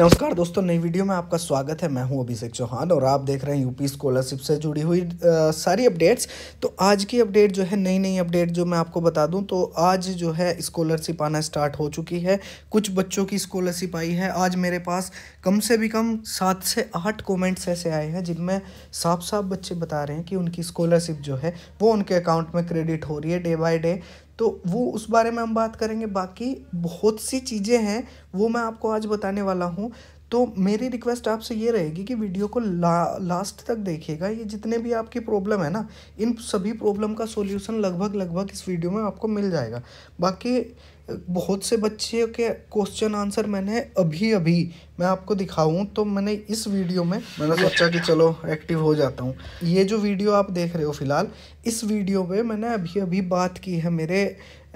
नमस्कार दोस्तों नई वीडियो में आपका स्वागत है मैं हूं अभिषेक चौहान और आप देख रहे हैं यूपी स्कॉलरशिप से जुड़ी हुई आ, सारी अपडेट्स तो आज की अपडेट जो है नई नई अपडेट जो मैं आपको बता दूं तो आज जो है स्कॉलरशिप आना स्टार्ट हो चुकी है कुछ बच्चों की स्कॉलरशिप आई है आज मेरे पास कम से भी कम सात से आठ कॉमेंट्स ऐसे आए हैं जिनमें साफ साफ बच्चे बता रहे हैं कि उनकी स्कॉलरशिप जो है वो उनके अकाउंट में क्रेडिट हो रही है डे बाई डे तो वो उस बारे में हम बात करेंगे बाकी बहुत सी चीज़ें हैं वो मैं आपको आज बताने वाला हूँ तो मेरी रिक्वेस्ट आपसे ये रहेगी कि वीडियो को ला, लास्ट तक देखिएगा ये जितने भी आपकी प्रॉब्लम है ना इन सभी प्रॉब्लम का सॉल्यूशन लगभग लगभग इस वीडियो में आपको मिल जाएगा बाकी बहुत से बच्चे के क्वेश्चन आंसर मैंने अभी अभी मैं आपको दिखाऊं तो मैंने इस वीडियो में मैंने सोचा कि चलो एक्टिव हो जाता हूँ ये जो वीडियो आप देख रहे हो फिलहाल इस वीडियो में मैंने अभी अभी बात की है मेरे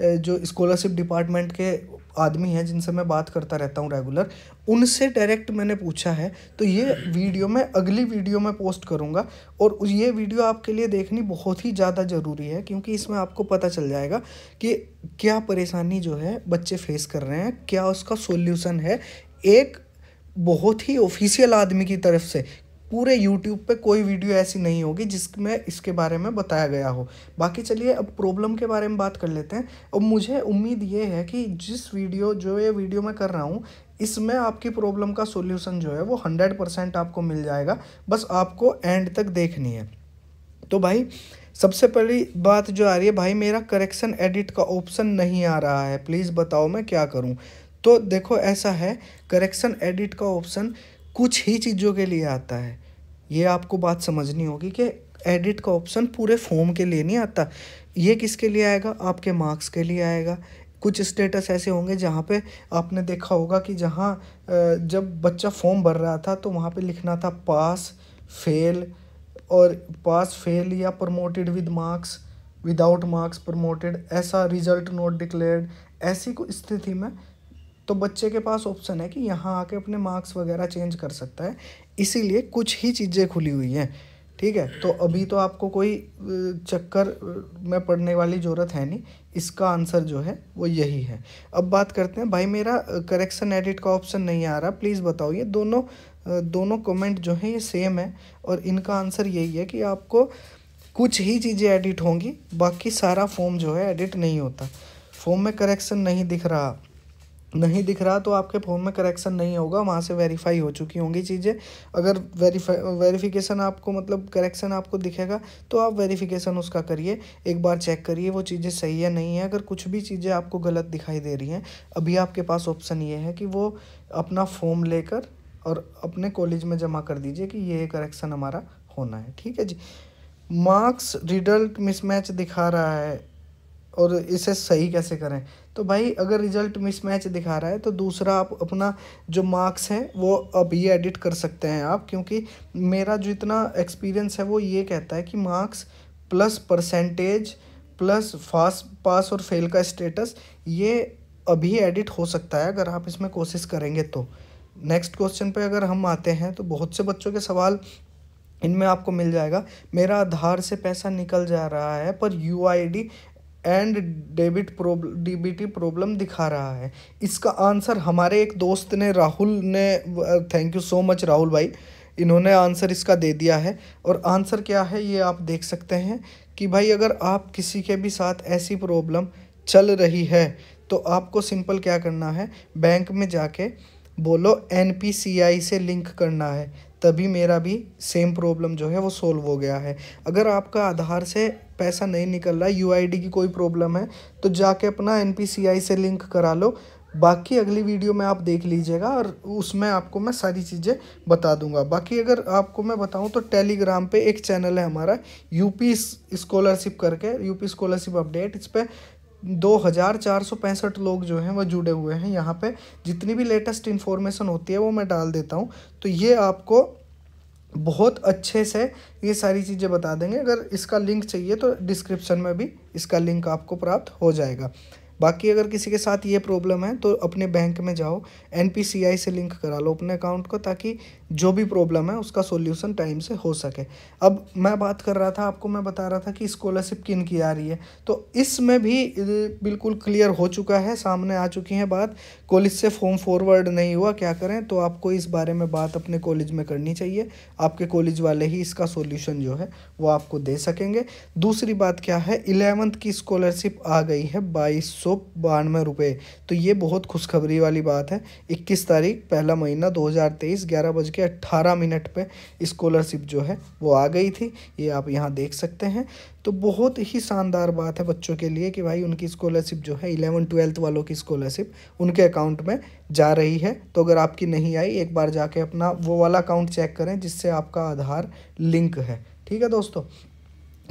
जो स्कॉलरशिप डिपार्टमेंट के आदमी हैं जिनसे मैं बात करता रहता हूँ रेगुलर उनसे डायरेक्ट मैंने पूछा है तो ये वीडियो मैं अगली वीडियो में पोस्ट करूँगा और ये वीडियो आपके लिए देखनी बहुत ही ज़्यादा ज़रूरी है क्योंकि इसमें आपको पता चल जाएगा कि क्या परेशानी जो है बच्चे फेस कर रहे हैं क्या उसका सोल्यूसन है एक बहुत ही ऑफिशियल आदमी की तरफ से पूरे यूट्यूब पे कोई वीडियो ऐसी नहीं होगी जिसमें इसके बारे में बताया गया हो बाकी चलिए अब प्रॉब्लम के बारे में बात कर लेते हैं और मुझे उम्मीद ये है कि जिस वीडियो जो ये वीडियो मैं कर रहा हूँ इसमें आपकी प्रॉब्लम का सोल्यूशन जो है वो हंड्रेड परसेंट आपको मिल जाएगा बस आपको एंड तक देखनी है तो भाई सबसे पहली बात जो आ रही है भाई मेरा करेक्शन एडिट का ऑप्शन नहीं आ रहा है प्लीज़ बताओ मैं क्या करूँ तो देखो ऐसा है करेक्शन एडिट का ऑप्शन कुछ ही चीज़ों के लिए आता है ये आपको बात समझनी होगी कि एडिट का ऑप्शन पूरे फॉर्म के लिए नहीं आता ये किसके लिए आएगा आपके मार्क्स के लिए आएगा कुछ स्टेटस ऐसे होंगे जहाँ पे आपने देखा होगा कि जहाँ जब बच्चा फॉर्म भर रहा था तो वहाँ पे लिखना था पास फेल और पास फेल या promoted with marks without marks promoted ऐसा रिजल्ट नॉट डिक्लेयर्ड ऐसी कोई स्थिति में तो बच्चे के पास ऑप्शन है कि यहाँ आके अपने मार्क्स वगैरह चेंज कर सकता है इसीलिए कुछ ही चीज़ें खुली हुई हैं ठीक है तो अभी तो आपको कोई चक्कर में पड़ने वाली ज़रूरत है नहीं इसका आंसर जो है वो यही है अब बात करते हैं भाई मेरा करेक्शन एडिट का ऑप्शन नहीं आ रहा प्लीज़ बताओ ये दोनों दोनों कमेंट जो हैं ये सेम है और इनका आंसर यही है कि आपको कुछ ही चीज़ें एडिट होंगी बाकी सारा फॉर्म जो है एडिट नहीं होता फॉर्म में करेक्शन नहीं दिख रहा नहीं दिख रहा तो आपके फ़ोन में करेक्शन नहीं होगा वहाँ से वेरीफाई हो चुकी होंगी चीज़ें अगर वेरीफाई वेरीफिकेशन आपको मतलब करेक्शन आपको दिखेगा तो आप वेरीफिकेशन उसका करिए एक बार चेक करिए वो चीज़ें सही है नहीं है अगर कुछ भी चीज़ें आपको गलत दिखाई दे रही हैं अभी आपके पास ऑप्शन ये है कि वो अपना फॉर्म लेकर और अपने कॉलेज में जमा कर दीजिए कि ये करेक्शन हमारा होना है ठीक है जी मार्क्स रिजल्ट मिसमैच दिखा रहा है और इसे सही कैसे करें तो भाई अगर रिजल्ट मिसमैच दिखा रहा है तो दूसरा आप अपना जो मार्क्स हैं वो अभी एडिट कर सकते हैं आप क्योंकि मेरा जो इतना एक्सपीरियंस है वो ये कहता है कि मार्क्स प्लस परसेंटेज प्लस फास पास और फेल का स्टेटस ये अभी एडिट हो सकता है अगर आप इसमें कोशिश करेंगे तो नेक्स्ट क्वेश्चन पे अगर हम आते हैं तो बहुत से बच्चों के सवाल इनमें आपको मिल जाएगा मेरा आधार से पैसा निकल जा रहा है पर U I D and debit problem DBT problem दिखा रहा है इसका आंसर हमारे एक दोस्त ने राहुल ने thank you so much Rahul भाई इन्होंने आंसर इसका दे दिया है और आंसर क्या है ये आप देख सकते हैं कि भाई अगर आप किसी के भी साथ ऐसी प्रॉब्लम चल रही है तो आपको सिंपल क्या करना है बैंक में जाके बोलो एन से लिंक करना है तभी मेरा भी सेम प्रॉब्लम जो है वो सोल्व हो गया है अगर आपका आधार से पैसा नहीं निकल रहा यू की कोई प्रॉब्लम है तो जाके अपना एन से लिंक करा लो बाकी अगली वीडियो में आप देख लीजिएगा और उसमें आपको मैं सारी चीज़ें बता दूंगा बाकी अगर आपको मैं बताऊं तो टेलीग्राम पे एक चैनल है हमारा यूपी स्कॉलरशिप करके यूपी स्कॉलरशिप अपडेट इस पर दो हज़ार चार सौ पैंसठ लोग जो हैं वह जुड़े हुए हैं यहाँ पे जितनी भी लेटेस्ट इन्फॉर्मेशन होती है वो मैं डाल देता हूँ तो ये आपको बहुत अच्छे से ये सारी चीज़ें बता देंगे अगर इसका लिंक चाहिए तो डिस्क्रिप्शन में भी इसका लिंक आपको प्राप्त हो जाएगा बाकी अगर किसी के साथ ये प्रॉब्लम है तो अपने बैंक में जाओ एन से लिंक करा लो अपने अकाउंट को ताकि जो भी प्रॉब्लम है उसका सोल्यूशन टाइम से हो सके अब मैं बात कर रहा था आपको मैं बता रहा था कि स्कॉलरशिप किन की आ रही है तो इसमें भी बिल्कुल क्लियर हो चुका है सामने आ चुकी है बात कॉलेज से फॉर्म फॉरवर्ड नहीं हुआ क्या करें तो आपको इस बारे में बात अपने कॉलेज में करनी चाहिए आपके कॉलेज वाले ही इसका सोल्यूशन जो है वो आपको दे सकेंगे दूसरी बात क्या है इलेवंथ की स्कॉलरशिप आ गई है बाईस सौ बानवे रुपये तो ये बहुत खुशखबरी वाली बात है इक्कीस तारीख पहला महीना दो हज़ार तेईस ग्यारह बज के अट्ठारह मिनट पर इस्कॉलरशिप जो है वो आ गई थी ये आप यहाँ देख सकते हैं तो बहुत ही शानदार बात है बच्चों के लिए कि भाई उनकी स्कॉलरशिप जो है इलेवन ट्वेल्थ वालों की स्कॉलरशिप उनके अकाउंट में जा रही है तो अगर आपकी नहीं आई एक बार जाके अपना वो वाला अकाउंट चेक करें जिससे आपका आधार लिंक है ठीक है दोस्तों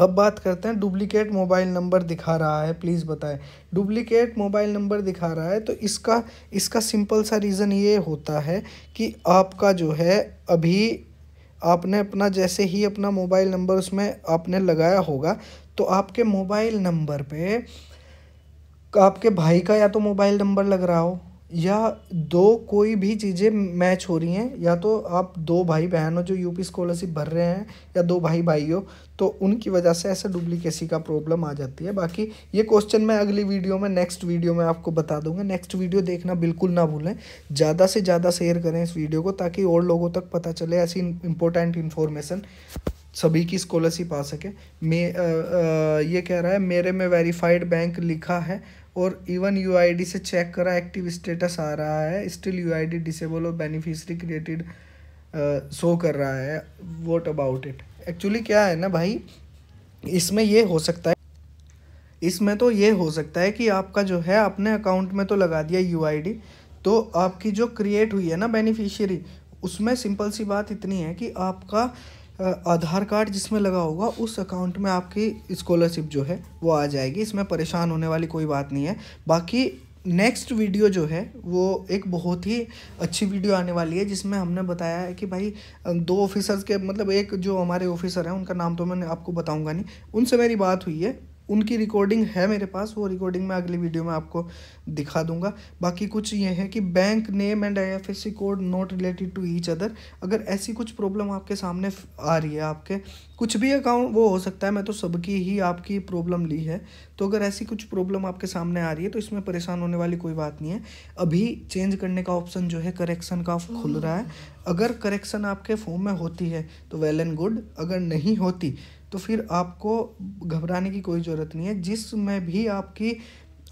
अब बात करते हैं डुप्लीकेट मोबाइल नंबर दिखा रहा है प्लीज़ बताएं डुप्लीकेट मोबाइल नंबर दिखा रहा है तो इसका इसका सिंपल सा रीज़न ये होता है कि आपका जो है अभी आपने अपना जैसे ही अपना मोबाइल नंबर उसमें आपने लगाया होगा तो आपके मोबाइल नंबर पे आपके भाई का या तो मोबाइल नंबर लग रहा हो या दो कोई भी चीज़ें मैच हो रही हैं या तो आप दो भाई बहन हो जो यूपी स्कॉलरशिप भर रहे हैं या दो भाई भाई हो तो उनकी वजह से ऐसा डुप्लीकेसी का प्रॉब्लम आ जाती है बाकी ये क्वेश्चन मैं अगली वीडियो में नेक्स्ट वीडियो में आपको बता दूंगा नेक्स्ट वीडियो देखना बिल्कुल ना भूलें ज़्यादा से ज़्यादा शेयर करें इस वीडियो को ताकि और लोगों तक पता चले ऐसी इंपॉर्टेंट इन्फॉर्मेशन सभी की स्कॉलरशिप आ सके मे ये कह रहा है मेरे में वेरीफाइड बैंक लिखा है और इवन डी से चेक करा एक्टिव स्टेटस आ रहा है स्टिल यू डी डिसेबल और बेनिफिशरी क्रिएटेड शो कर रहा है वॉट अबाउट इट एक्चुअली क्या है ना भाई इसमें ये हो सकता है इसमें तो ये हो सकता है कि आपका जो है अपने अकाउंट में तो लगा दिया यू तो आपकी जो क्रिएट हुई है ना बेनिफिशियरी उसमें सिंपल सी बात इतनी है कि आपका आधार कार्ड जिसमें लगा होगा उस अकाउंट में आपकी स्कॉलरशिप जो है वो आ जाएगी इसमें परेशान होने वाली कोई बात नहीं है बाकी नेक्स्ट वीडियो जो है वो एक बहुत ही अच्छी वीडियो आने वाली है जिसमें हमने बताया है कि भाई दो ऑफिसर्स के मतलब एक जो हमारे ऑफिसर हैं उनका नाम तो मैं आपको बताऊंगा नहीं उनसे मेरी बात हुई है उनकी रिकॉर्डिंग है मेरे पास वो रिकॉर्डिंग मैं अगली वीडियो में आपको दिखा दूंगा बाकी कुछ ये है कि bank name and IFSC code not related to each other अगर ऐसी कुछ प्रॉब्लम आपके सामने आ रही है आपके कुछ भी अकाउंट वो हो सकता है मैं तो सबकी ही आपकी प्रॉब्लम ली है तो अगर ऐसी कुछ प्रॉब्लम आपके सामने आ रही है तो इसमें परेशान होने वाली कोई बात नहीं है अभी चेंज करने का ऑप्शन जो है करेक्शन का खुल रहा है अगर करेक्शन आपके फॉर्म में होती है तो वेल एंड गुड अगर नहीं होती तो फिर आपको घबराने की कोई ज़रूरत नहीं है जिसमें भी आपकी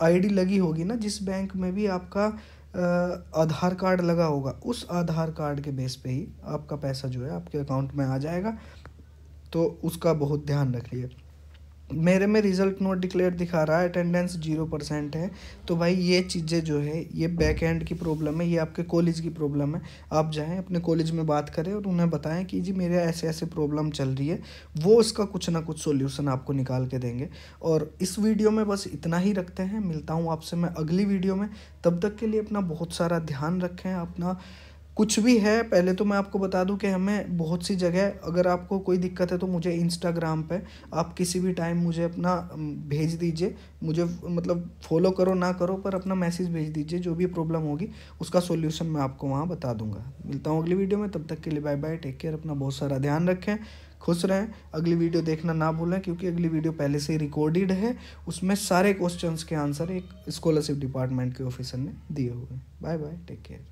आईडी लगी होगी ना जिस बैंक में भी आपका आधार कार्ड लगा होगा उस आधार कार्ड के बेस पे ही आपका पैसा जो है आपके अकाउंट में आ जाएगा तो उसका बहुत ध्यान रखिए मेरे में रिजल्ट नोट डिक्लेयर दिखा रहा है अटेंडेंस जीरो परसेंट है तो भाई ये चीज़ें जो है ये बैक एंड की प्रॉब्लम है ये आपके कॉलेज की प्रॉब्लम है आप जाएं अपने कॉलेज में बात करें और उन्हें बताएं कि जी मेरे ऐसे ऐसे प्रॉब्लम चल रही है वो उसका कुछ ना कुछ सोल्यूशन आपको निकाल के देंगे और इस वीडियो में बस इतना ही रखते हैं मिलता हूँ आपसे मैं अगली वीडियो में तब तक के लिए अपना बहुत सारा ध्यान रखें अपना कुछ भी है पहले तो मैं आपको बता दूं कि हमें बहुत सी जगह अगर आपको कोई दिक्कत है तो मुझे इंस्टाग्राम पे आप किसी भी टाइम मुझे अपना भेज दीजिए मुझे मतलब फॉलो करो ना करो पर अपना मैसेज भेज दीजिए जो भी प्रॉब्लम होगी उसका सोल्यूशन मैं आपको वहाँ बता दूंगा मिलता हूँ अगली वीडियो में तब तक के लिए बाय बाय टेक केयर अपना बहुत सारा ध्यान रखें खुश रहें अगली वीडियो देखना ना भूलें क्योंकि अगली वीडियो पहले से रिकॉर्डेड है उसमें सारे क्वेश्चन के आंसर एक स्कॉलरशिप डिपार्टमेंट के ऑफिसर ने दिए हुए बाय बाय टेक केयर